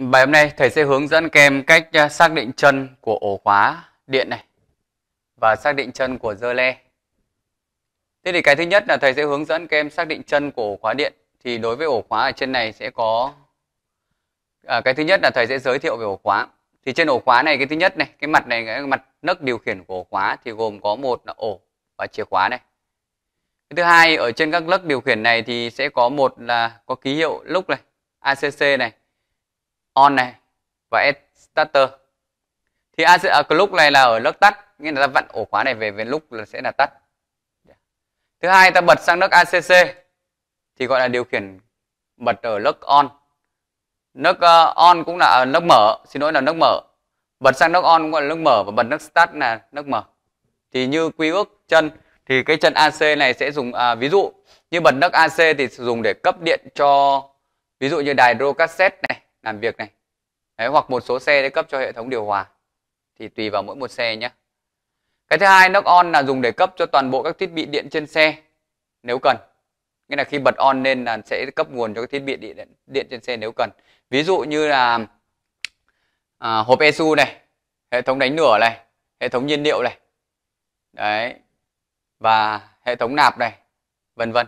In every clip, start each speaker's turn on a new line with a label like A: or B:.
A: Bài hôm nay thầy sẽ hướng dẫn kèm cách à, xác định chân của ổ khóa điện này và xác định chân của dơ le. Thế thì cái thứ nhất là thầy sẽ hướng dẫn kèm xác định chân của ổ khóa điện. Thì đối với ổ khóa ở trên này sẽ có à, cái thứ nhất là thầy sẽ giới thiệu về ổ khóa. Thì trên ổ khóa này cái thứ nhất này, cái mặt này cái mặt nấc điều khiển của ổ khóa thì gồm có một là ổ và chìa khóa này. Cái thứ hai ở trên các lấc điều khiển này thì sẽ có một là có ký hiệu lúc này, ACC này on này và starter thì a à, lúc này là ở lớp tắt nghĩa là ta vặn ổ khóa này về về lúc là sẽ là tắt thứ hai ta bật sang nước acc thì gọi là điều khiển bật ở lớp on nước uh, ờ, on cũng là à, nước mở xin lỗi là nước mở bật sang nước on cũng gọi là nước mở và bật nước start là nước mở thì như quy ước chân thì cái chân ac này sẽ dùng à, ví dụ như bật nước ac thì dùng để cấp điện cho ví dụ như đài cassette này làm việc này đấy, hoặc một số xe để cấp cho hệ thống điều hòa thì tùy vào mỗi một xe nhé cái thứ hai knock on là dùng để cấp cho toàn bộ các thiết bị điện trên xe nếu cần nghĩa là khi bật on lên là sẽ cấp nguồn cho các thiết bị điện điện trên xe nếu cần ví dụ như là à, hộp ESU này hệ thống đánh lửa này hệ thống nhiên liệu này đấy và hệ thống nạp này vân vân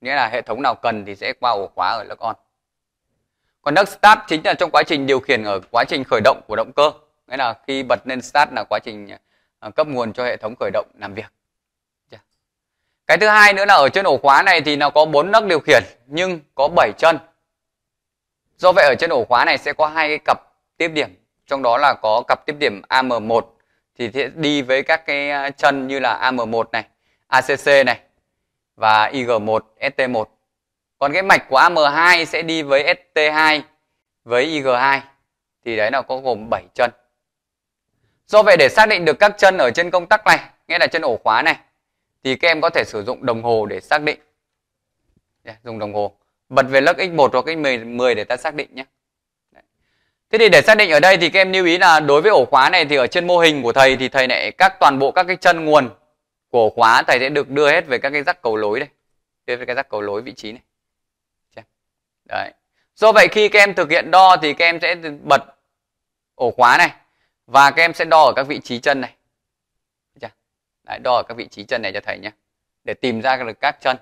A: nghĩa là hệ thống nào cần thì sẽ qua ổ khóa ở lock on còn nấc start chính là trong quá trình điều khiển ở quá trình khởi động của động cơ nghĩa là khi bật lên start là quá trình à, cấp nguồn cho hệ thống khởi động làm việc dạ. cái thứ hai nữa là ở trên ổ khóa này thì nó có bốn nấc điều khiển nhưng có 7 chân do vậy ở trên ổ khóa này sẽ có hai cái cặp tiếp điểm trong đó là có cặp tiếp điểm AM1 thì sẽ đi với các cái à, chân như là AM1 này, ACC này và IG1, ST1 còn cái mạch của AM2 sẽ đi với ST2 với IG2 thì đấy là có gồm 7 chân do vậy để xác định được các chân ở trên công tắc này nghĩa là chân ổ khóa này thì các em có thể sử dụng đồng hồ để xác định dùng đồng hồ bật về lắc x1 hoặc x10 để ta xác định nhé Thế thì để xác định ở đây thì các em lưu ý là đối với ổ khóa này thì ở trên mô hình của thầy thì thầy lại các toàn bộ các cái chân nguồn của ổ khóa thầy sẽ được đưa hết về các cái rắc cầu lối đây. Đưa về cái rắc cầu lối vị trí này đấy do vậy khi các em thực hiện đo thì các em sẽ bật ổ khóa này và các em sẽ đo ở các vị trí chân này đấy, đo ở các vị trí chân này cho thầy nhé để tìm ra được các chân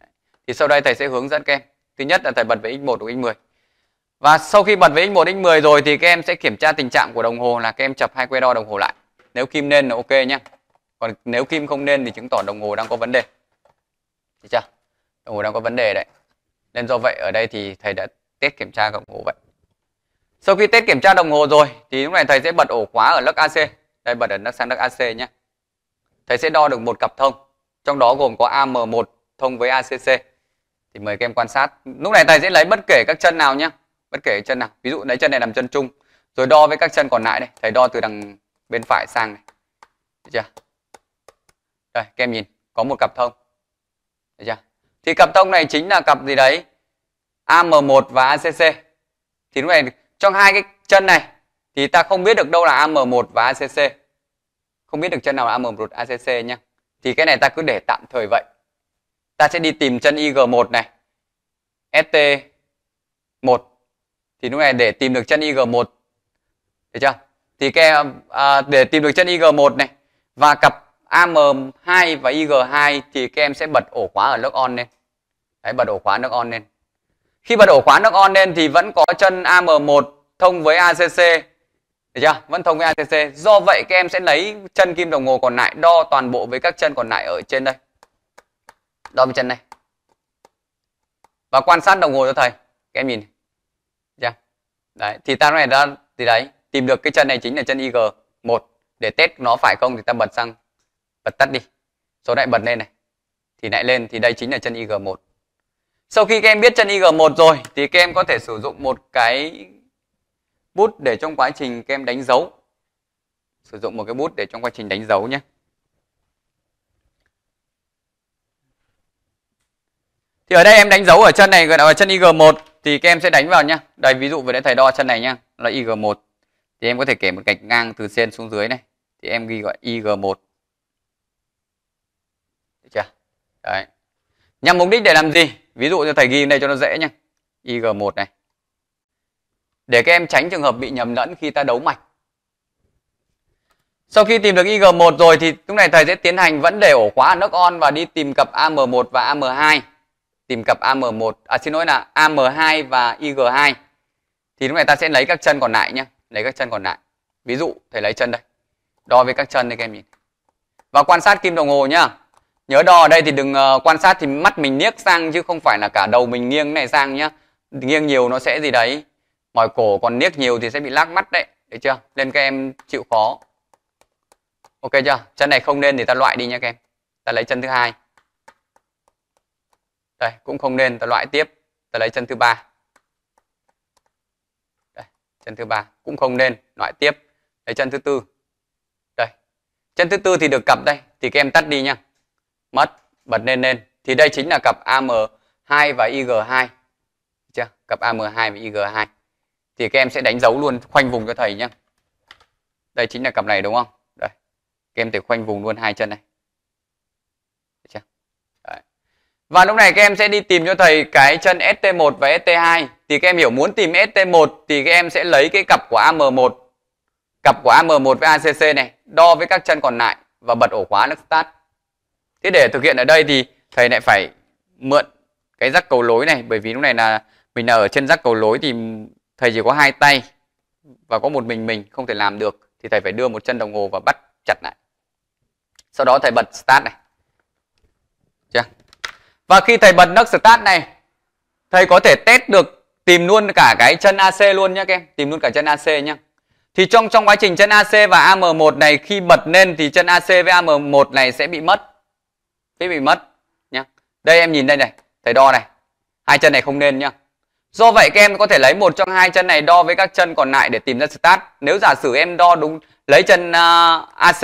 A: đấy. thì sau đây thầy sẽ hướng dẫn các em thứ nhất là thầy bật với x1 của x10 và sau khi bật với x1 x10 rồi thì các em sẽ kiểm tra tình trạng của đồng hồ là các em chập hai que đo đồng hồ lại nếu kim nên là ok nhé còn nếu kim không nên thì chứng tỏ đồng hồ đang có vấn đề được chưa đồng hồ đang có vấn đề đấy nên do vậy ở đây thì thầy đã test kiểm tra đồng hồ vậy sau khi test kiểm tra đồng hồ rồi thì lúc này thầy sẽ bật ổ khóa ở lắc AC đây bật ở lắc sang lắc AC nhé thầy sẽ đo được một cặp thông trong đó gồm có AM1 thông với ACC thì mời các em quan sát lúc này thầy sẽ lấy bất kể các chân nào nhé bất kể chân nào ví dụ lấy chân này làm chân chung rồi đo với các chân còn lại đây thầy đo từ đằng bên phải sang này được chưa đây các em nhìn có một cặp thông được chưa thì cặp tông này chính là cặp gì đấy AM1 và ACC thì lúc này trong hai cái chân này thì ta không biết được đâu là AM1 và ACC không biết được chân nào là AM1 ACC nhé thì cái này ta cứ để tạm thời vậy ta sẽ đi tìm chân IG1 này ST1 thì lúc này để tìm được chân IG1 được chưa thì cái à, để tìm được chân IG1 này và cặp AM2 và IG2 thì các em sẽ bật ổ khóa ở lock on lên Đấy, bật ổ khóa nước on lên. Khi bật ổ khóa nước on lên thì vẫn có chân AM1 thông với ACC. Được chưa? Vẫn thông với ACC. Do vậy các em sẽ lấy chân kim đồng hồ còn lại đo toàn bộ với các chân còn lại ở trên đây. Đo với chân này. Và quan sát đồng hồ cho thầy. Các em nhìn. Được chưa? Đấy, thì ta này ra thì đấy, tìm được cái chân này chính là chân IG 1 để test nó phải không thì ta bật sang bật tắt đi. Số lại bật lên này. Thì lại lên thì đây chính là chân IG1. Sau khi các em biết chân IG1 rồi thì các em có thể sử dụng một cái bút để trong quá trình các em đánh dấu. Sử dụng một cái bút để trong quá trình đánh dấu nhé. Thì ở đây em đánh dấu ở chân này gọi là chân IG1 thì các em sẽ đánh vào nhá. Đây ví dụ vừa nãy thầy đo chân này nhá, là IG1. Thì em có thể kẻ một gạch ngang từ trên xuống dưới này. Thì em ghi gọi IG1. Được chưa? Đấy. Nhằm mục đích để làm gì? ví dụ như thầy ghi đây cho nó dễ nhé IG1 này để các em tránh trường hợp bị nhầm lẫn khi ta đấu mạch sau khi tìm được IG1 rồi thì lúc này thầy sẽ tiến hành vẫn để ổ khóa knock on và đi tìm cặp AM1 và AM2 tìm cặp AM1 à xin lỗi là AM2 và IG2 thì lúc này ta sẽ lấy các chân còn lại nhé lấy các chân còn lại ví dụ thầy lấy chân đây đo với các chân đây các em nhìn và quan sát kim đồng hồ nhá nhớ đo ở đây thì đừng uh, quan sát thì mắt mình niếc sang chứ không phải là cả đầu mình nghiêng này sang nhá nghiêng nhiều nó sẽ gì đấy mỏi cổ còn niếc nhiều thì sẽ bị lác mắt đấy được chưa nên các em chịu khó ok chưa chân này không nên thì ta loại đi nhá các em ta lấy chân thứ hai đây cũng không nên ta loại tiếp ta lấy chân thứ ba đây chân thứ ba cũng không nên loại tiếp lấy chân thứ tư đây chân thứ tư thì được cặp đây thì các em tắt đi nhá mất bật lên lên thì đây chính là cặp AM2 và IG2 chưa cặp AM2 và IG2 thì các em sẽ đánh dấu luôn khoanh vùng cho thầy nhé đây chính là cặp này đúng không đây các em tự khoanh vùng luôn hai chân này chưa? Đấy. và lúc này các em sẽ đi tìm cho thầy cái chân ST1 và ST2 thì các em hiểu muốn tìm ST1 thì các em sẽ lấy cái cặp của AM1 cặp của AM1 với ACC này đo với các chân còn lại và bật ổ khóa nước start Thế để thực hiện ở đây thì thầy lại phải mượn cái rắc cầu lối này bởi vì lúc này là mình là ở trên rắc cầu lối thì thầy chỉ có hai tay và có một mình mình không thể làm được thì thầy phải đưa một chân đồng hồ và bắt chặt lại. Sau đó thầy bật start này. Chưa? Và khi thầy bật nấc start này, thầy có thể test được tìm luôn cả cái chân AC luôn nhé các em, tìm luôn cả chân AC nhé. Thì trong trong quá trình chân AC và AM1 này khi bật lên thì chân AC với AM1 này sẽ bị mất thế bị mất nhá đây em nhìn đây này thầy đo này hai chân này không nên nhá do vậy các em có thể lấy một trong hai chân này đo với các chân còn lại để tìm ra start nếu giả sử em đo đúng lấy chân uh, à, AC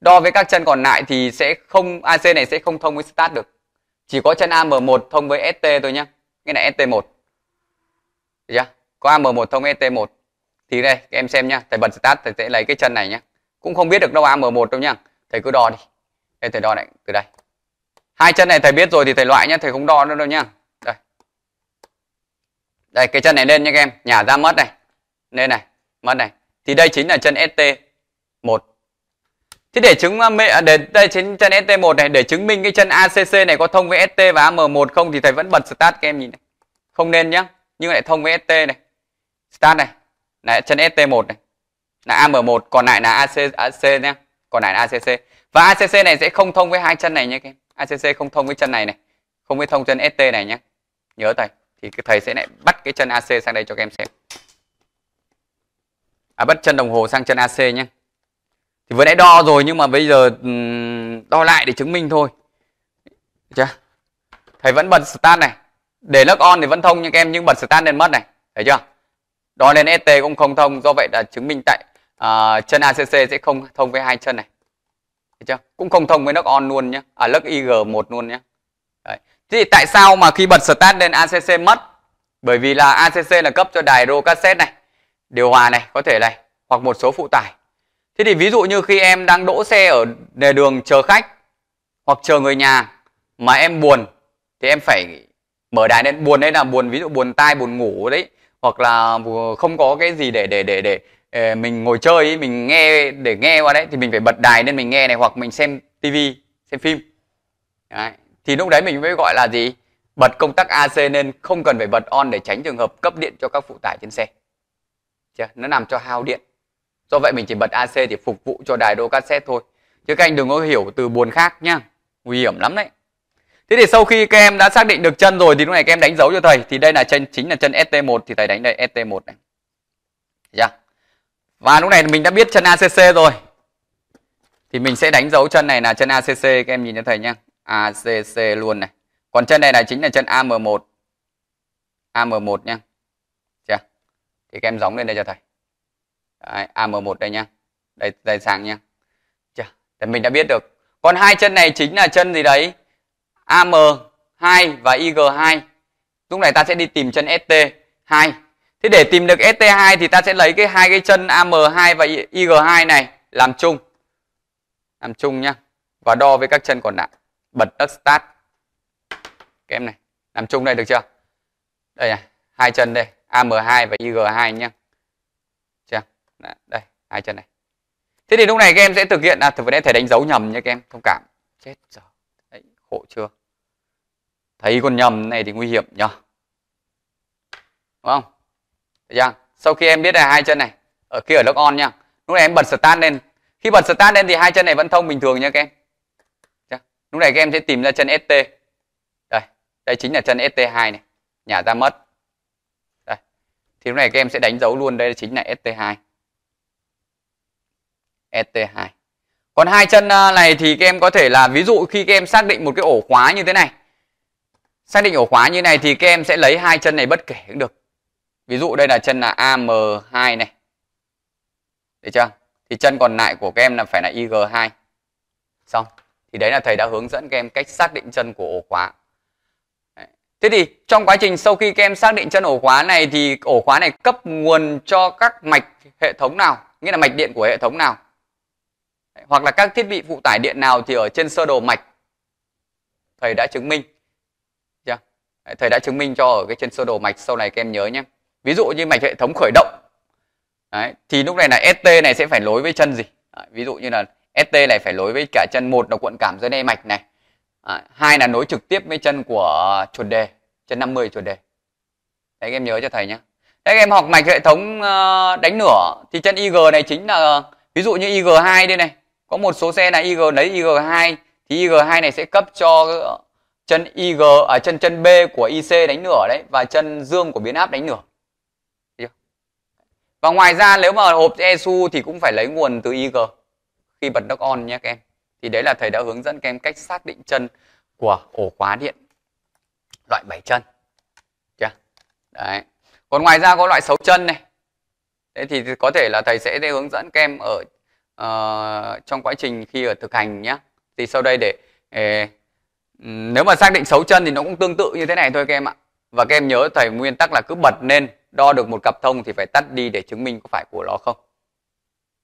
A: đo với các chân còn lại thì sẽ không AC này sẽ không thông với start được chỉ có chân AM1 thông với ST thôi nhá cái này ST1 Được có AM1 thông với ST1 thì đây các em xem nhá thầy bật start thầy sẽ lấy cái chân này nhá cũng không biết được đâu AM1 đâu nhá thầy cứ đo đi đây thầy đo lại từ đây hai chân này thầy biết rồi thì thầy loại nhé thầy không đo nữa đâu nhá đây đây cái chân này lên nha các em nhả ra mất này lên này mất này thì đây chính là chân st 1 Thế để chứng à, à, để đây trên chân ST1 này để chứng minh cái chân ACC này có thông với ST và AM1 không thì thầy vẫn bật start các em nhìn này. Không nên nhá, nhưng lại thông với ST này. Start này. Này chân ST1 này. Là AM1, còn lại là acc AC nhá, còn lại là ACC. Và ACC này sẽ không thông với hai chân này nhé các em. ACC không thông với chân này này không với thông chân ST này nhé nhớ thầy thì thầy sẽ lại bắt cái chân AC sang đây cho các em xem à bắt chân đồng hồ sang chân AC nhé thì vừa nãy đo rồi nhưng mà bây giờ đo lại để chứng minh thôi chưa thầy vẫn bật start này để lắc on thì vẫn thông nhưng các em nhưng bật start lên mất này thấy chưa đo lên ST cũng không thông do vậy là chứng minh tại uh, chân ACC sẽ không thông với hai chân này được chưa? Cũng không thông với nước on luôn nhé. À lớp IG1 luôn nhé. Đấy. thì tại sao mà khi bật start lên ACC mất? Bởi vì là ACC là cấp cho đài rô cassette này, điều hòa này, có thể này, hoặc một số phụ tải. Thế thì ví dụ như khi em đang đỗ xe ở lề đường chờ khách hoặc chờ người nhà mà em buồn thì em phải mở đài lên buồn đấy là buồn ví dụ buồn tai buồn ngủ đấy hoặc là không có cái gì để để để để Ờ, mình ngồi chơi ý, mình nghe để nghe qua đấy thì mình phải bật đài nên mình nghe này hoặc mình xem tivi xem phim đấy. thì lúc đấy mình mới gọi là gì bật công tắc AC nên không cần phải bật on để tránh trường hợp cấp điện cho các phụ tải trên xe Chưa? nó làm cho hao điện do vậy mình chỉ bật AC để phục vụ cho đài đô cassette thôi chứ các anh đừng có hiểu từ buồn khác nhá nguy hiểm lắm đấy thế thì sau khi các em đã xác định được chân rồi thì lúc này các em đánh dấu cho thầy thì đây là chân chính là chân ST1 thì thầy đánh đây ST1 này Thấy và lúc này mình đã biết chân ACC rồi. Thì mình sẽ đánh dấu chân này là chân ACC các em nhìn cho thầy nhá. ACC luôn này. Còn chân này là chính là chân AM1. AM1 nhá. Chưa? Thì các em gióng lên đây cho thầy. Đấy, AM1 đây nhá. Đây đây sáng nhá. Chưa? Thì mình đã biết được. Còn hai chân này chính là chân gì đấy? AM2 và IG2. Lúc này ta sẽ đi tìm chân ST2 Thế để tìm được ST2 e thì ta sẽ lấy cái hai cái chân AM2 và IG2 này làm chung. Làm chung nhá. Và đo với các chân còn lại. Bật nấc start. Các em này, làm chung đây được chưa? Đây này, hai chân đây, AM2 và IG2 nhá. Chưa? Đã, đây, hai chân này. Thế thì lúc này các em sẽ thực hiện là thực vấn thầy đánh dấu nhầm nhá các em, thông cảm. Chết rồi. Đấy, khổ chưa? Thấy con nhầm này thì nguy hiểm nhá. Đúng không? Được dạ, chưa? Sau khi em biết là hai chân này ở kia ở lock on nha. Lúc này em bật start lên. Khi bật start lên thì hai chân này vẫn thông bình thường nha các em. chưa? Dạ, lúc này các em sẽ tìm ra chân ST. Đây, đây chính là chân ST2 này. Nhả ra mất. Đây. Thì lúc này các em sẽ đánh dấu luôn đây chính là ST2. ST2. Còn hai chân à, này thì các em có thể là ví dụ khi các em xác định một cái ổ khóa như thế này. Xác định ổ khóa như thế này thì các em sẽ lấy hai chân này bất kể cũng được ví dụ đây là chân là AM2 này được chưa thì chân còn lại của các em là phải là IG2 xong thì đấy là thầy đã hướng dẫn các em cách xác định chân của ổ khóa thế thì trong quá trình sau khi các em xác định chân ổ khóa này thì ổ khóa này cấp nguồn cho các mạch hệ thống nào nghĩa là mạch điện của hệ thống nào hoặc là các thiết bị phụ tải điện nào thì ở trên sơ đồ mạch thầy đã chứng minh thầy đã chứng minh cho ở cái trên sơ đồ mạch sau này các em nhớ nhé ví dụ như mạch hệ thống khởi động Đấy, thì lúc này là ST này sẽ phải nối với chân gì Đấy, ví dụ như là ST này phải nối với cả chân một là cuộn cảm dưới đây mạch này à, hai là nối trực tiếp với chân của chuột đề chân 50 chuột đề đấy các em nhớ cho thầy nhé đấy các em học mạch hệ thống ờ, đánh nửa thì chân IG này chính là ví dụ như IG2 đây này có một số xe là IG lấy IG2 thì IG2 này sẽ cấp cho chân IG ở à, chân chân B của IC đánh nửa đấy và chân dương của biến áp đánh nửa và ngoài ra nếu mà hộp ESU thì cũng phải lấy nguồn từ IG khi bật knock on nhé các em thì đấy là thầy đã hướng dẫn các em cách xác định chân của ổ khóa điện loại 7 chân chưa đấy còn ngoài ra có loại 6 chân này đấy thì có thể là thầy sẽ hướng dẫn các em ở uh, trong quá trình khi ở thực hành nhé thì sau đây để eh, nếu mà xác định 6 chân thì nó cũng tương tự như thế này thôi các em ạ và các em nhớ thầy nguyên tắc là cứ bật lên đo được một cặp thông thì phải tắt đi để chứng minh có phải của nó không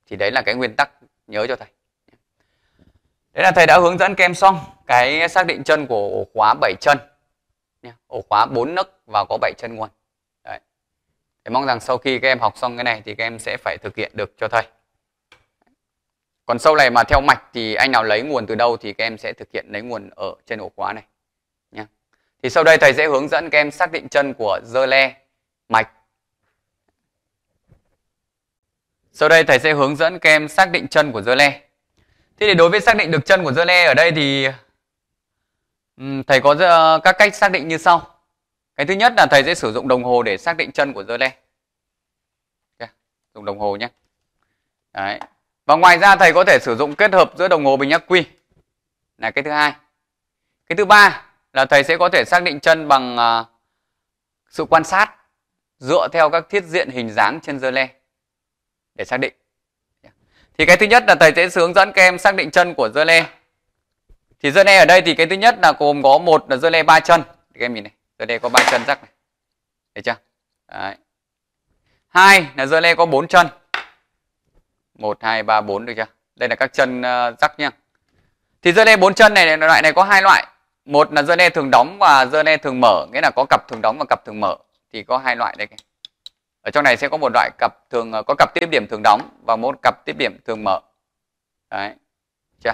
A: thì đấy là cái nguyên tắc nhớ cho thầy đấy là thầy đã hướng dẫn kem xong cái xác định chân của ổ khóa 7 chân ổ khóa 4 nấc và có 7 chân nguồn đấy. Thầy mong rằng sau khi các em học xong cái này thì các em sẽ phải thực hiện được cho thầy còn sau này mà theo mạch thì anh nào lấy nguồn từ đâu thì các em sẽ thực hiện lấy nguồn ở trên ổ khóa này nha. Thì sau đây thầy sẽ hướng dẫn các em xác định chân của dơ le mạch. Sau đây thầy sẽ hướng dẫn các em xác định chân của dơ le. Thế thì đối với xác định được chân của dơ le ở đây thì thầy có các cách xác định như sau. Cái thứ nhất là thầy sẽ sử dụng đồng hồ để xác định chân của dơ le. Dùng đồng hồ nhé. Đấy. Và ngoài ra thầy có thể sử dụng kết hợp giữa đồng hồ bình ắc quy. Là cái thứ hai. Cái thứ ba là thầy sẽ có thể xác định chân bằng à, sự quan sát dựa theo các thiết diện hình dáng trên dơ le để xác định thì cái thứ nhất là thầy sẽ hướng dẫn các em xác định chân của dơ le thì dơ le ở đây thì cái thứ nhất là gồm có một là dơ le ba chân các em nhìn này dơ le có ba chân rắc này được chưa Đấy. hai là dơ le có bốn chân một hai ba bốn được chưa đây là các chân uh, rắc nhá thì dơ le bốn chân này loại này có hai loại một là dơ le thường đóng và dơ le thường mở nghĩa là có cặp thường đóng và cặp thường mở thì có hai loại đây ở trong này sẽ có một loại cặp thường ờ, có cặp tiếp điểm thường đóng và một cặp tiếp điểm thường mở đấy chưa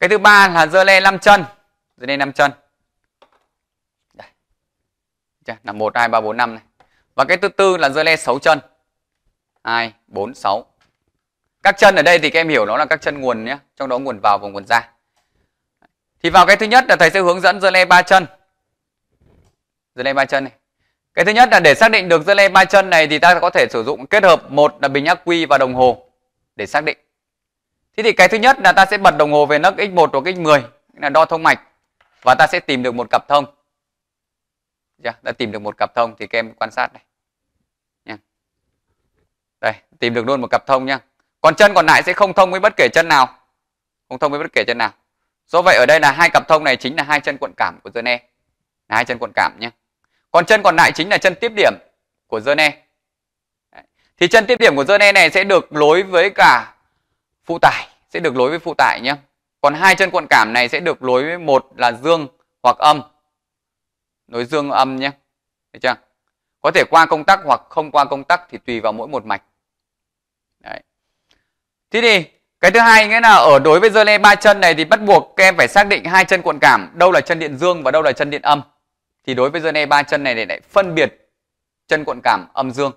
A: cái thứ ba là dơ le năm chân dơ le năm chân đây. chưa là một hai ba bốn năm này và cái thứ tư là dơ le sáu chân hai bốn sáu các chân ở đây thì các em hiểu nó là các chân nguồn nhé trong đó nguồn vào và nguồn ra thì vào cái thứ nhất là thầy sẽ hướng dẫn dơ le ba chân dơ le ba chân này cái thứ nhất là để xác định được dây le ba chân này thì ta có thể sử dụng kết hợp một là bình ắc quy và đồng hồ để xác định. Thế thì cái thứ nhất là ta sẽ bật đồng hồ về nấc x1 hoặc x10 là đo thông mạch và ta sẽ tìm được một cặp thông. Yeah, dạ, đã tìm được một cặp thông thì các em quan sát này. Nha. Đây, tìm được luôn một cặp thông nhá. Còn chân còn lại sẽ không thông với bất kể chân nào. Không thông với bất kể chân nào. Do vậy ở đây là hai cặp thông này chính là hai chân cuộn cảm của Dene. Là hai chân cuộn cảm nhé còn chân còn lại chính là chân tiếp điểm của dơ ne thì chân tiếp điểm của dơ ne này sẽ được nối với cả phụ tải sẽ được nối với phụ tải nhé còn hai chân cuộn cảm này sẽ được nối với một là dương hoặc âm nối dương âm nhé được chưa có thể qua công tắc hoặc không qua công tắc thì tùy vào mỗi một mạch Đấy. thế thì cái thứ hai nghĩa là ở đối với dơ ne ba chân này thì bắt buộc các em phải xác định hai chân cuộn cảm đâu là chân điện dương và đâu là chân điện âm thì đối với dân ne ba chân này lại phân biệt chân cuộn cảm âm dương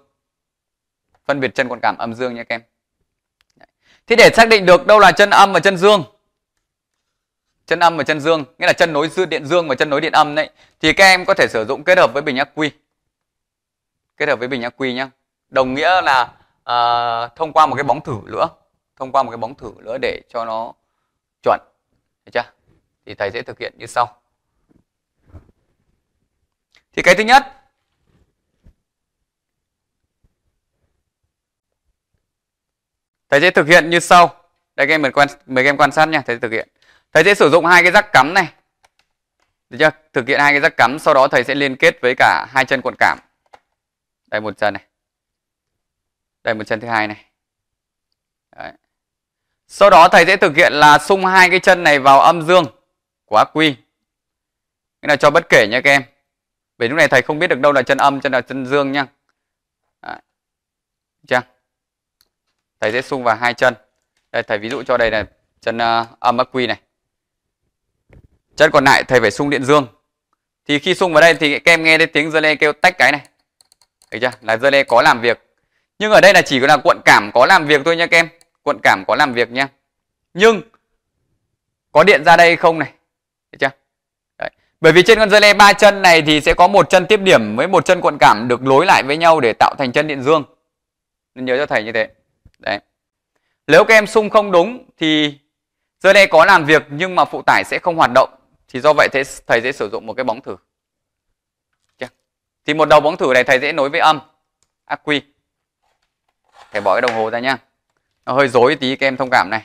A: phân biệt chân cuộn cảm âm dương nhé các em thế để xác định được đâu là chân âm và chân dương chân âm và chân dương nghĩa là chân nối điện dương và chân nối điện âm đấy thì các em có thể sử dụng kết hợp với bình ắc quy kết hợp với bình ắc quy nhé đồng nghĩa là uh, thông qua một cái bóng thử nữa thông qua một cái bóng thử nữa để cho nó chuẩn được chưa thì thầy sẽ thực hiện như sau thì cái thứ nhất thầy sẽ thực hiện như sau đây các em mời, quan, mời các em quan sát nha thầy sẽ thực hiện thầy sẽ sử dụng hai cái rắc cắm này được chưa thực hiện hai cái rắc cắm sau đó thầy sẽ liên kết với cả hai chân cuộn cảm đây một chân này đây một chân thứ hai này Đấy. sau đó thầy sẽ thực hiện là xung hai cái chân này vào âm dương quá quy nghĩa là cho bất kể nha các em vì lúc này thầy không biết được đâu là chân âm, chân là chân dương nha. Đấy. Chưa? Thầy sẽ xung vào hai chân. Đây thầy ví dụ cho đây là chân uh, âm ắc quy này. Chân còn lại thầy phải xung điện dương. Thì khi xung vào đây thì các em nghe thấy tiếng dơ lê kêu tách cái này. Thấy chưa? Là dơ lê có làm việc. Nhưng ở đây là chỉ có là cuộn cảm có làm việc thôi nha các em. Cuộn cảm có làm việc nha. Nhưng có điện ra đây không này? Thấy chưa? Bởi vì trên con dây lê ba chân này thì sẽ có một chân tiếp điểm với một chân cuộn cảm được nối lại với nhau để tạo thành chân điện dương. Nên nhớ cho thầy như thế. Đấy. Nếu các em sung không đúng thì dây lê có làm việc nhưng mà phụ tải sẽ không hoạt động. Thì do vậy thế thầy sẽ sử dụng một cái bóng thử. Thì một đầu bóng thử này thầy sẽ nối với âm ác quy. Thầy bỏ cái đồng hồ ra nhá. Nó hơi rối tí các em thông cảm này.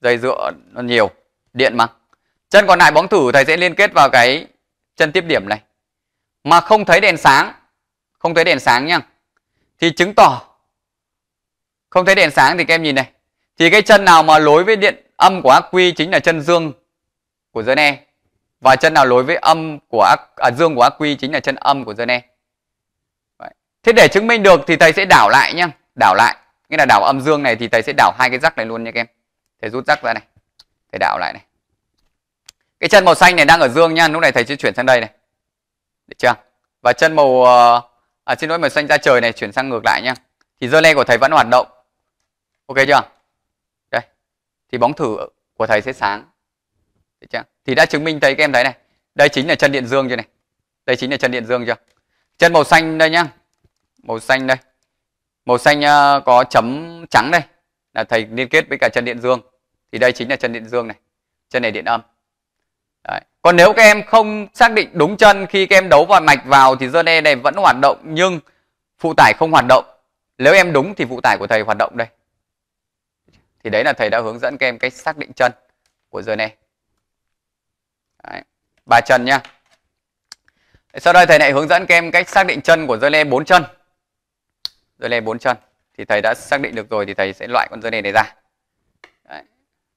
A: Dây dựa nó nhiều, điện mà. Chân còn lại bóng thử thầy sẽ liên kết vào cái chân tiếp điểm này mà không thấy đèn sáng, không thấy đèn sáng nhá, thì chứng tỏ không thấy đèn sáng thì các em nhìn này, thì cái chân nào mà lối với điện âm của ác quy chính là chân dương của dơ ne và chân nào lối với âm của ác, à, dương của ác quy chính là chân âm của dơ ne. Thế để chứng minh được thì thầy sẽ đảo lại nhá, đảo lại. Nghĩa là đảo âm dương này thì thầy sẽ đảo hai cái rắc này luôn nha các em. Thầy rút rắc ra này. Thầy đảo lại này cái chân màu xanh này đang ở dương nha lúc này thầy sẽ chuyển sang đây này được chưa và chân màu ờ, à, xin lỗi màu xanh ra trời này chuyển sang ngược lại nha thì dơ le của thầy vẫn hoạt động ok chưa đây thì bóng thử của thầy sẽ sáng được chưa thì đã chứng minh thấy các em thấy này đây chính là chân điện dương chưa này đây chính là chân điện dương chưa chân màu xanh đây nhá màu xanh đây màu xanh ờ, có chấm trắng đây là thầy liên kết với cả chân điện dương thì đây chính là chân điện dương này chân này điện âm Đấy. Còn nếu các em không xác định đúng chân khi các em đấu vào mạch vào thì dơ e này vẫn hoạt động nhưng phụ tải không hoạt động. Nếu em đúng thì phụ tải của thầy hoạt động đây. Thì đấy là thầy đã hướng dẫn các em cách xác định chân của dơ này. E. Đấy. Ba chân nhá. Sau đây thầy lại hướng dẫn các em cách xác định chân của dơ lê e bốn chân. Dơ lê bốn chân thì thầy đã xác định được rồi thì thầy sẽ loại con dơ lê này ra. Đấy.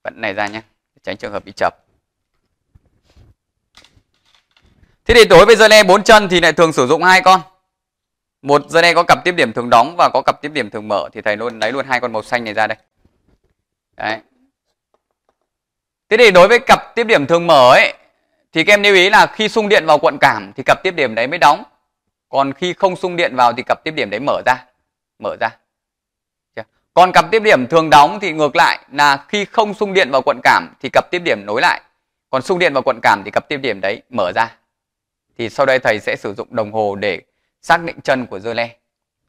A: Vẫn này ra nhé, tránh trường hợp bị chập. Thế thì đối với Zene 4 chân thì lại thường sử dụng hai con. Một Zene có cặp tiếp điểm thường đóng và có cặp tiếp điểm thường mở thì thầy luôn lấy luôn hai con màu xanh này ra đây. Đấy. Thế thì đối với cặp tiếp điểm thường mở ấy thì các em lưu ý là khi xung điện vào cuộn cảm thì cặp tiếp điểm đấy mới đóng. Còn khi không xung điện vào thì cặp tiếp điểm đấy mở ra. Mở ra. Còn cặp tiếp điểm thường đóng thì ngược lại là khi không xung điện vào cuộn cảm thì cặp tiếp điểm nối lại. Còn xung điện vào cuộn cảm thì cặp tiếp điểm đấy mở ra thì sau đây thầy sẽ sử dụng đồng hồ để xác định chân của dơ le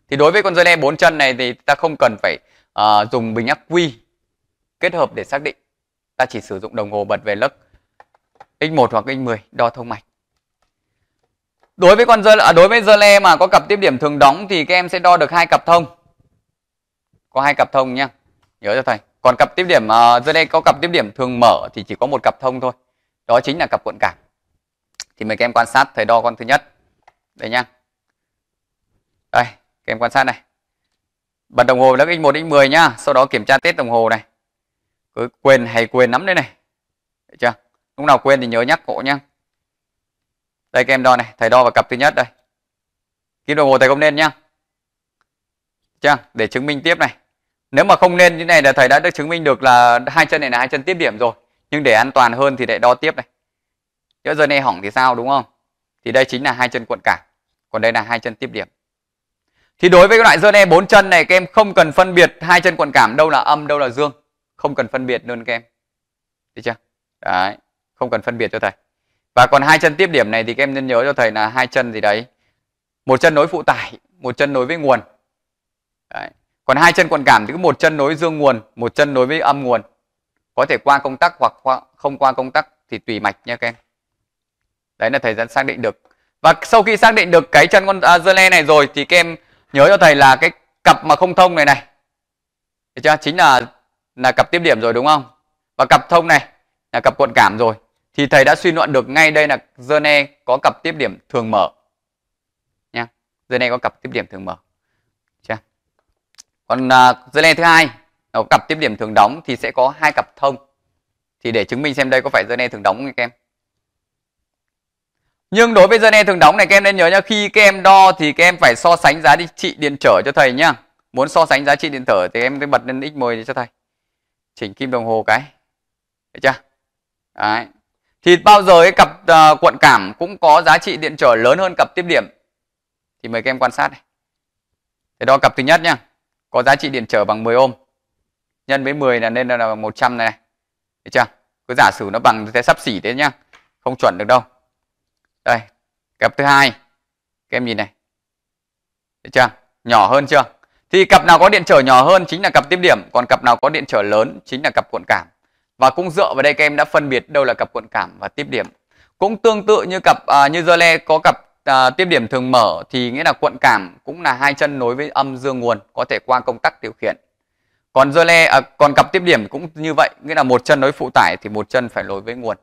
A: thì đối với con dơ le bốn chân này thì ta không cần phải uh, dùng bình ắc quy kết hợp để xác định ta chỉ sử dụng đồng hồ bật về lớp x1 hoặc x10 đo thông mạch đối với con dơ à, đối với dơ le mà có cặp tiếp điểm thường đóng thì các em sẽ đo được hai cặp thông có hai cặp thông nhá nhớ cho thầy còn cặp tiếp điểm uh, ờ, dơ le có cặp tiếp điểm thường mở thì chỉ có một cặp thông thôi đó chính là cặp cuộn cảm thì mời các em quan sát thầy đo con thứ nhất đây nhá đây các em quan sát này bật đồng hồ lấy x1 x10 nhá sau đó kiểm tra test đồng hồ này cứ quên hay quên lắm đấy này Được chưa lúc nào quên thì nhớ nhắc hộ nhá đây các em đo này thầy đo vào cặp thứ nhất đây kim đồng hồ thầy không nên nhá chưa để chứng minh tiếp này nếu mà không nên như này là thầy đã được chứng minh được là hai chân này là hai chân tiếp điểm rồi nhưng để an toàn hơn thì lại đo tiếp này Thế giờ này hỏng thì sao đúng không? Thì đây chính là hai chân cuộn cảm, Còn đây là hai chân tiếp điểm. Thì đối với cái loại dơ đe bốn chân này các em không cần phân biệt hai chân cuộn cảm đâu là âm đâu là dương, không cần phân biệt luôn các em. Được chưa? Đấy, không cần phân biệt cho thầy. Và còn hai chân tiếp điểm này thì các em nên nhớ cho thầy là hai chân gì đấy. Một chân nối phụ tải, một chân nối với nguồn. Đấy. Còn hai chân quần cảm thì cứ một chân nối dương nguồn, một chân nối với âm nguồn. Có thể qua công tắc hoặc qua, không qua công tắc thì tùy mạch nha các em đấy là thầy đã xác định được và sau khi xác định được cái chân con à, dơ le này rồi thì các em nhớ cho thầy là cái cặp mà không thông này này được chưa chính là là cặp tiếp điểm rồi đúng không và cặp thông này là cặp cuộn cảm rồi thì thầy đã suy luận được ngay đây là dơ ne có cặp tiếp điểm thường mở nha dơ ne có cặp tiếp điểm thường mở chưa còn à, dơ le thứ hai có ờ, cặp tiếp điểm thường đóng thì sẽ có hai cặp thông thì để chứng minh xem đây có phải dơ ne thường đóng không các em nhưng đối với dân e thường đóng này các em nên nhớ nha. khi các em đo thì các em phải so sánh giá trị điện trở cho thầy nhá. Muốn so sánh giá trị điện trở thì em cứ bật lên x10 cho thầy. Chỉnh kim đồng hồ cái. Được chưa? Đấy. Thì bao giờ cái cặp à, uh, cuộn cảm cũng có giá trị điện trở lớn hơn cặp tiếp điểm. Thì mời các em quan sát này. Thế đo cặp thứ nhất nhá. Có giá trị điện trở bằng 10 ohm. Nhân với 10 là nên là 100 này. này. Được chưa? Cứ giả sử nó bằng sẽ sắp xỉ thế nhá. Không chuẩn được đâu đây cặp thứ hai các em nhìn này được chưa nhỏ hơn chưa thì cặp nào có điện trở nhỏ hơn chính là cặp tiếp điểm còn cặp nào có điện trở lớn chính là cặp cuộn cảm và cũng dựa vào đây các em đã phân biệt đâu là cặp cuộn cảm và tiếp điểm cũng tương tự như cặp à, như le có cặp à, tiếp điểm thường mở thì nghĩa là cuộn cảm cũng là hai chân nối với âm dương nguồn có thể qua công tắc điều khiển còn Zerle à, còn cặp tiếp điểm cũng như vậy nghĩa là một chân nối phụ tải thì một chân phải nối với nguồn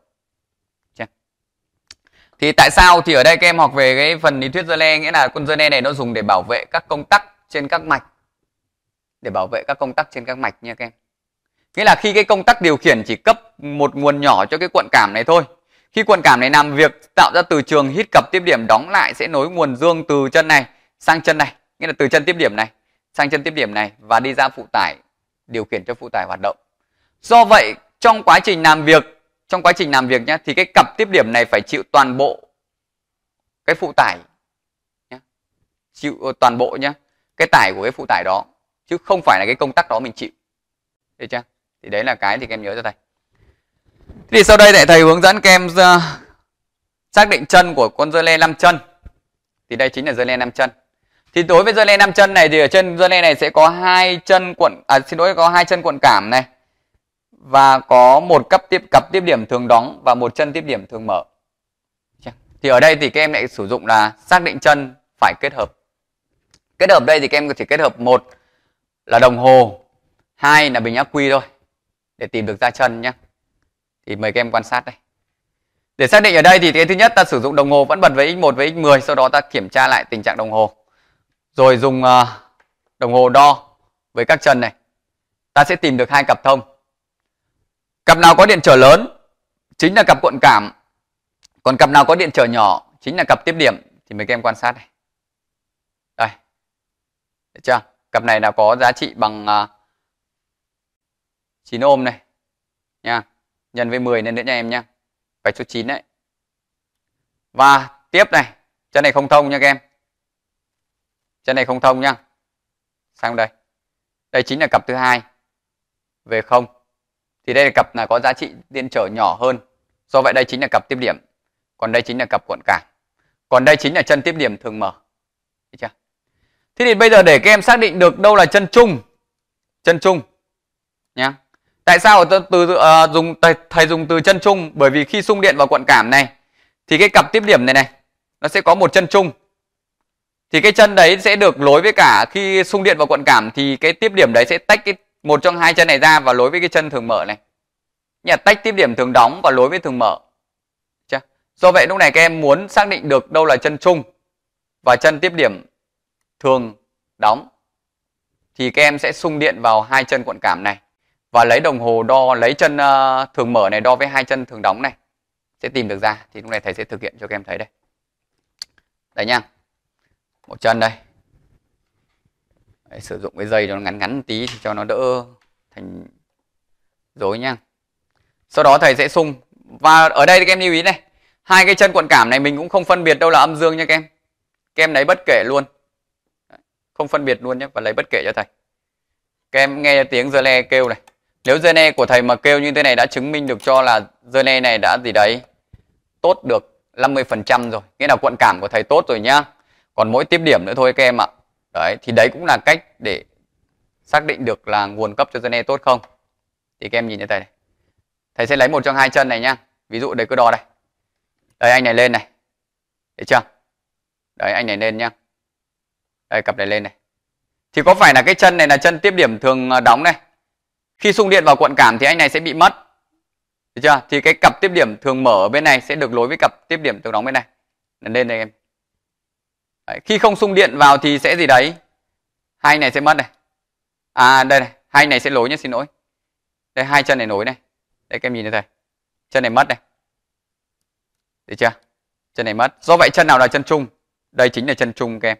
A: thì tại sao thì ở đây các em học về cái phần lý thuyết Zerle nghĩa là con Zerle này nó dùng để bảo vệ các công tắc trên các mạch để bảo vệ các công tắc trên các mạch nha các em nghĩa là khi cái công tắc điều khiển chỉ cấp một nguồn nhỏ cho cái cuộn cảm này thôi khi cuộn cảm này làm việc tạo ra từ trường hít cặp tiếp điểm đóng lại sẽ nối nguồn dương từ chân này sang chân này nghĩa là từ chân tiếp điểm này sang chân tiếp điểm này và đi ra phụ tải điều khiển cho phụ tải hoạt động do vậy trong quá trình làm việc trong quá trình làm việc nhé thì cái cặp tiếp điểm này phải chịu toàn bộ cái phụ tải nhé. chịu ờ, toàn bộ nhé cái tải của cái phụ tải đó chứ không phải là cái công tắc đó mình chịu được chưa thì đấy là cái thì các em nhớ cho thầy thì sau đây để thầy hướng dẫn các em ờ, xác định chân của con dơ le năm chân thì đây chính là dơ le năm chân thì đối với dơ le năm chân này thì ở chân dơ le này sẽ có hai chân cuộn à xin lỗi có hai chân cuộn cảm này và có một cấp tiếp cặp tiếp điểm thường đóng và một chân tiếp điểm thường mở dạ. thì ở đây thì các em lại sử dụng là xác định chân phải kết hợp kết hợp đây thì các em có thể kết hợp một là đồng hồ hai là bình ắc quy thôi để tìm được ra chân nhé thì mời các em quan sát đây để xác định ở đây thì cái thứ nhất ta sử dụng đồng hồ vẫn bật với x1 với x10 sau đó ta kiểm tra lại tình trạng đồng hồ rồi dùng à, đồng hồ đo với các chân này ta sẽ tìm được hai cặp thông Cặp nào có điện trở lớn chính là cặp cuộn cảm. Còn cặp nào có điện trở nhỏ chính là cặp tiếp điểm thì mấy các em quan sát này. Đây. Được chưa? Cặp này là có giá trị bằng uh, 9 ôm này nha. Nhân với 10 lên nữa nha em nha. Phải số 9 đấy. Và tiếp này, chân này không thông nha các em. Chân này không thông nha. Sang đây. Đây chính là cặp thứ hai về không thì đây là cặp là có giá trị tiền trở nhỏ hơn do vậy đây chính là cặp tiếp điểm còn đây chính là cặp cuộn cảng còn đây chính là chân tiếp điểm thường mở Đấy chưa? thế thì bây giờ để các em xác định được đâu là chân chung chân chung nhá tại sao từ, từ ờ, uh, dùng thầy, thầy dùng từ chân chung bởi vì khi xung điện vào cuộn cảm này thì cái cặp tiếp điểm này này nó sẽ có một chân chung thì cái chân đấy sẽ được nối với cả khi xung điện vào cuộn cảm thì cái tiếp điểm đấy sẽ tách cái một trong hai chân này ra và lối với cái chân thường mở này nhà tách tiếp điểm thường đóng và lối với thường mở Chưa? do vậy lúc này các em muốn xác định được đâu là chân chung và chân tiếp điểm thường đóng thì các em sẽ xung điện vào hai chân cuộn cảm này và lấy đồng hồ đo lấy chân ờ, thường mở này đo với hai chân thường đóng này sẽ tìm được ra thì lúc này thầy sẽ thực hiện cho các em thấy đây đây nha một chân đây Đấy, sử dụng cái dây nó ngắn ngắn tí thì cho nó đỡ thành dối nha sau đó thầy sẽ sung và ở đây các em lưu ý này hai cái chân cuộn cảm này mình cũng không phân biệt đâu là âm dương nha các em các em lấy bất kể luôn không phân biệt luôn nhé và lấy bất kể cho thầy các em nghe tiếng dơ le kêu này nếu dơ ne của thầy mà kêu như thế này đã chứng minh được cho là dơ ne này đã gì đấy tốt được 50% rồi nghĩa là cuộn cảm của thầy tốt rồi nhá còn mỗi tiếp điểm nữa thôi các em ạ đấy thì đấy cũng là cách để xác định được là nguồn cấp cho dân e tốt không thì các em nhìn cho thầy này thầy sẽ lấy một trong hai chân này nhá ví dụ đây cứ đo đây đây anh này lên này thấy chưa đấy anh này lên nhá đây cặp này lên này thì có phải là cái chân này là chân tiếp điểm thường à, đóng này khi xung điện vào cuộn cảm thì anh này sẽ bị mất được chưa thì cái cặp tiếp điểm thường mở ở bên này sẽ được nối với cặp tiếp điểm thường đóng bên này lên đây em đấy, khi không xung điện vào thì sẽ gì đấy hai này sẽ mất này à đây này hai này sẽ lối nhé xin lỗi đây hai chân này nối này đây các em nhìn thấy này chân này mất này được chưa chân này mất do vậy chân nào là chân chung đây chính là chân chung các em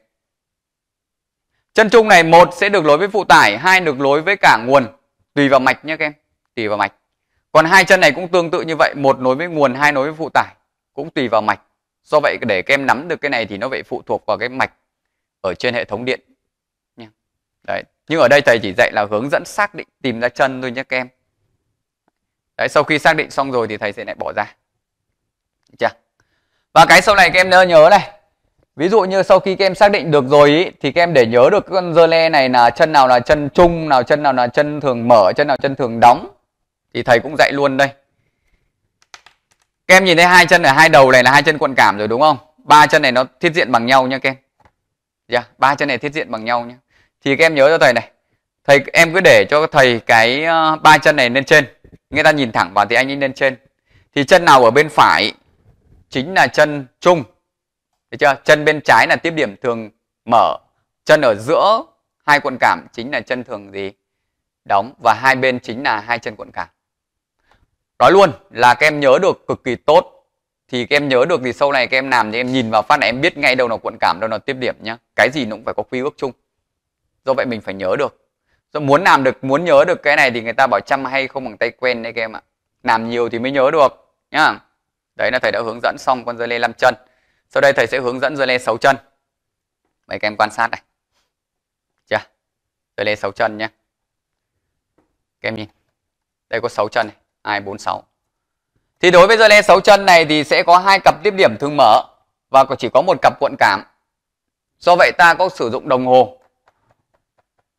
A: chân chung này một sẽ được lối với phụ tải hai được lối với cả nguồn tùy vào mạch nhé các em tùy vào mạch còn hai chân này cũng tương tự như vậy một nối với nguồn hai nối với phụ tải cũng tùy vào mạch do vậy để các em nắm được cái này thì nó vậy phụ thuộc vào cái mạch ở trên hệ thống điện nha đấy nhưng ở đây thầy chỉ dạy là hướng dẫn xác định tìm ra chân thôi nhé các em đấy sau khi xác định xong rồi thì thầy sẽ lại bỏ ra được chưa và cái sau này các em nhớ nhớ này ví dụ như sau khi các em xác định được rồi ý, thì các em để nhớ được con dơ le này là chân nào là chân chung nào chân nào là chân thường mở chân nào chân thường đóng thì thầy cũng dạy luôn đây các em nhìn thấy hai chân ở hai đầu này là hai chân quận cảm rồi đúng không ba chân này nó thiết diện bằng nhau nhá các em yeah, dạ, ba chân này thiết diện bằng nhau nhá thì các em nhớ cho thầy này thầy em cứ để cho thầy cái uh, ba chân này lên trên người ta nhìn thẳng vào thì anh ấy lên trên thì chân nào ở bên phải chính là chân trung được chưa chân bên trái là tiếp điểm thường mở chân ở giữa hai quận cảm chính là chân thường gì đóng và hai bên chính là hai chân quận cảm nói luôn là các em nhớ được cực kỳ tốt thì các em nhớ được thì sau này các em làm thì em nhìn vào phát là em biết ngay đâu là cuộn cảm đâu là tiếp điểm nhá cái gì nó cũng phải có quy ước chung do vậy mình phải nhớ được do muốn làm được muốn nhớ được cái này thì người ta bảo chăm hay không bằng tay quen đấy các em ạ làm nhiều thì mới nhớ được nhá đấy là thầy đã hướng dẫn xong con dưa lê năm chân sau đây thầy sẽ hướng dẫn dưa lê sáu chân mấy các em quan sát này chưa dưa lê sáu chân nhá các em nhìn đây có sáu chân này 2 4 6. Thì đối với rơi le 6 chân này thì sẽ có hai cặp tiếp điểm thường mở và chỉ có một cặp cuộn cảm. Do vậy ta có sử dụng đồng hồ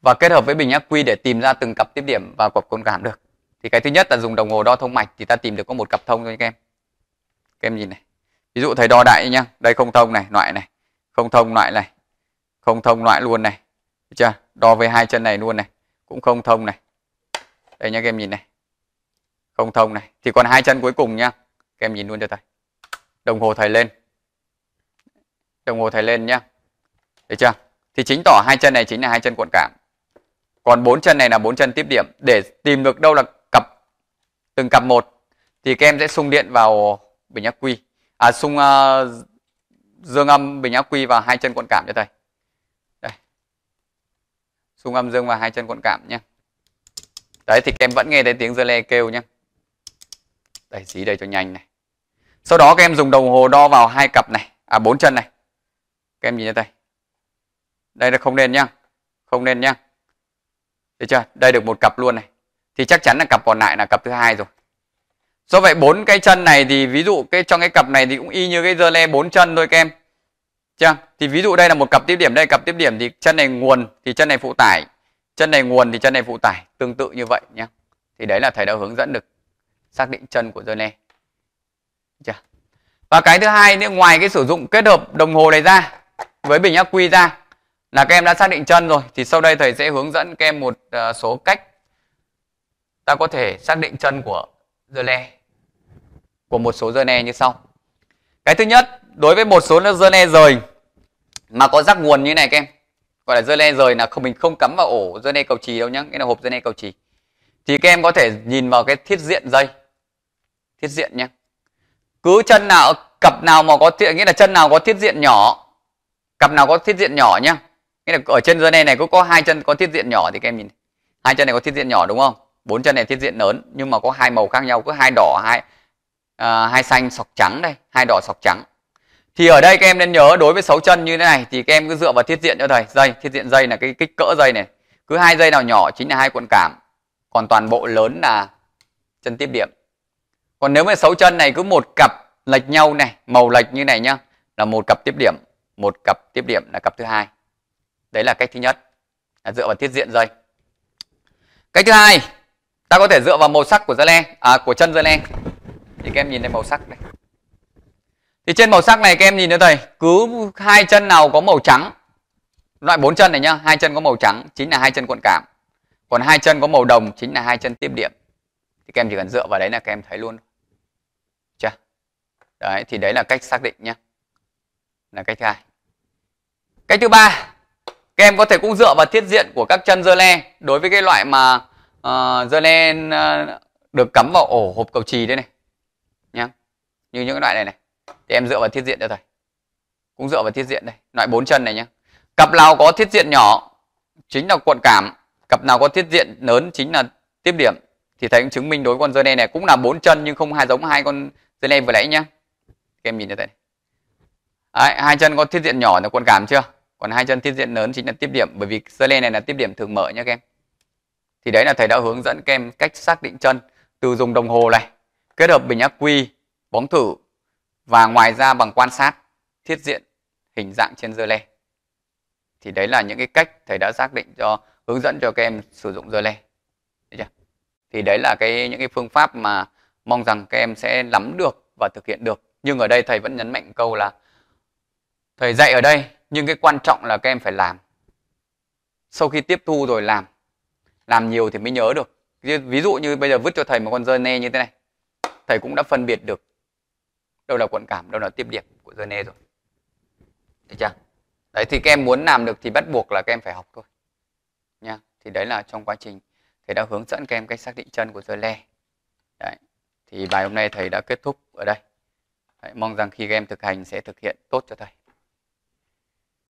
A: và kết hợp với bình ắc quy để tìm ra từng cặp tiếp điểm và cặp cuộn cảm được. Thì cái thứ nhất là dùng đồng hồ đo thông mạch thì ta tìm được có một cặp thông thôi các em. Các em nhìn này. Ví dụ thầy đo đại nhá, đây không thông này, loại này, không thông loại này, không thông loại luôn này. Được chưa? Đo với hai chân này luôn này, cũng không thông này. Đây nhá các em nhìn này không thông này thì còn hai chân cuối cùng nhá các em nhìn luôn cho thầy đồng hồ thầy lên đồng hồ thầy lên nhá được chưa thì chính tỏ hai chân này chính là hai chân cuộn cảm còn bốn chân này là bốn chân tiếp điểm để tìm được đâu là cặp từng cặp một thì các em sẽ xung điện vào bình ác quy à xung uh, à, dương âm bình ác quy vào hai chân cuộn cảm cho thầy đây xung âm dương vào hai chân cuộn cảm nhé đấy thì các em vẫn nghe thấy tiếng dơ le kêu nhé đây dí đây cho nhanh này sau đó các em dùng đồng hồ đo vào hai cặp này à bốn chân này các em nhìn lên đây đây là không nên nhá không nên nhá được chưa đây được một cặp luôn này thì chắc chắn là cặp còn lại là cặp thứ hai rồi do vậy bốn cái chân này thì ví dụ cái trong cái cặp này thì cũng y như cái dơ le bốn chân thôi các em chưa thì ví dụ đây là một cặp tiếp điểm đây cặp tiếp điểm thì chân này nguồn thì chân này phụ tải chân này nguồn thì chân này phụ tải tương tự như vậy nhé thì đấy là thầy đã hướng dẫn được xác định chân của dơ nè và cái thứ hai nữa ngoài cái sử dụng kết hợp đồng hồ này ra với bình ắc quy ra là các em đã xác định chân rồi thì sau đây thầy sẽ hướng dẫn các em một ờ, số cách ta có thể xác định chân của dơ le của một số dơ ne như sau cái thứ nhất đối với một số dơ ne rời mà có rắc nguồn như này các em gọi là dơ le rời là không mình không cắm vào ổ dơ ne cầu chì đâu nhá cái là hộp dơ ne cầu chì thì các em có thể nhìn vào cái thiết diện dây tiết diện nhé cứ chân nào cặp nào mà có thiết nghĩa là chân nào có tiết diện nhỏ cặp nào có tiết diện nhỏ nhá nghĩa là ở chân dưới này này cũng có hai chân có tiết diện nhỏ thì các em nhìn hai chân này có tiết diện nhỏ đúng không bốn chân này tiết diện lớn nhưng mà có hai màu khác nhau cứ hai đỏ hai uh, hai xanh sọc trắng đây hai đỏ sọc trắng thì ở đây các em nên nhớ đối với sáu chân như thế này thì các em cứ dựa vào tiết diện cho thầy dây tiết diện dây là cái kích cỡ dây này cứ hai dây nào nhỏ chính là hai cuộn cảm còn toàn bộ lớn là chân tiếp điểm còn nếu mà sáu chân này cứ một cặp lệch nhau này màu lệch như này nhá là một cặp tiếp điểm một cặp tiếp điểm là cặp thứ hai đấy là cách thứ nhất là dựa vào tiết diện dây cách thứ hai ta có thể dựa vào màu sắc của dây len à của chân dây len thì các em nhìn thấy màu sắc đây thì trên màu sắc này các em nhìn thấy thầy cứ hai chân nào có màu trắng loại bốn chân này nhá hai chân có màu trắng chính là hai chân cuộn cảm còn hai chân có màu đồng chính là hai chân tiếp điểm thì các em chỉ cần dựa vào đấy là các em thấy luôn chưa đấy thì đấy là cách xác định nhé là cách thứ hai cách thứ ba các em có thể cũng dựa vào thiết diện của các chân dơ le đối với cái loại mà uh, dơ le ờ, được cắm vào ổ hộp cầu trì đây này nhá như những cái loại này này thì em dựa vào thiết diện cho thầy cũng dựa vào thiết diện đây loại bốn chân này nhá cặp nào có thiết diện nhỏ chính là cuộn cảm cặp nào có thiết diện lớn chính là tiếp điểm thì thầy cũng chứng minh đối với con dơ này e này cũng là bốn chân nhưng không hai giống hai con dơ này e vừa nãy nhá các em nhìn như thế này Đấy, hai chân có tiết diện nhỏ là con cảm chưa còn hai chân tiết diện lớn chính là tiếp điểm bởi vì sơ lê e này là tiếp điểm thường mở nhá các em thì đấy là thầy đã hướng dẫn các em cách xác định chân từ dùng đồng hồ này kết hợp bình ắc quy bóng thử và ngoài ra bằng quan sát thiết diện hình dạng trên dơ lê thì đấy là những cái cách thầy đã xác định cho hướng dẫn cho các em sử dụng dơ lê thì đấy là cái những cái phương pháp mà mong rằng các em sẽ nắm được và thực hiện được nhưng ở đây thầy vẫn nhấn mạnh câu là thầy dạy ở đây nhưng cái quan trọng là các em phải làm sau khi tiếp thu rồi làm làm nhiều thì mới nhớ được ví dụ như bây giờ vứt cho thầy một con dơ nê như thế này thầy cũng đã phân biệt được đâu là quận cảm đâu là tiếp điểm của dơ nê rồi thấy chưa đấy thì các em muốn làm được thì bắt buộc là các em phải học thôi nha thì đấy là trong quá trình thầy đã hướng dẫn các em cách xác định chân của dơ le Đấy. thì bài hôm nay thầy đã kết thúc ở đây Đấy, mong rằng khi các em thực hành sẽ thực hiện tốt cho thầy